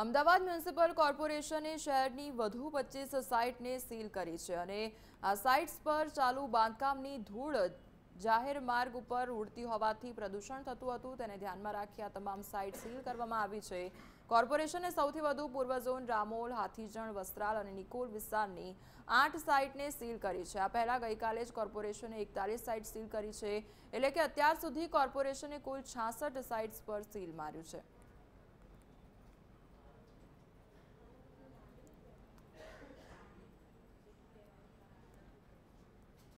Ahmedabad municipal કોર્પોરેશને શહેરની વધુ પચીસ સાઇટને સીલ કરી છે અને આ સાઇટ્સ પર ચાલુ બાંધકામની ધૂળ જાહેર માર્ગ ઉપર ઉડતી હોવાથી પ્રદૂષણ થતું હતું તેને ધ્યાનમાં રાખી આ તમામ સાઇટ સીલ કરવામાં આવી છે કોર્પોરેશને સૌથી વધુ પૂર્વ ઝોન રામોલ હાથીજણ વસ્ત્રાલ અને નિકોલ વિસ્તારની આઠ સાઇટને સીલ કરી છે આ પહેલાં ગઈકાલે જ કોર્પોરેશને એકતાલીસ સાઇટ સીલ કરી છે એટલે કે અત્યાર સુધી કોર્પોરેશને કુલ છાસઠ સાઇટ્સ પર સીલ માર્યું છે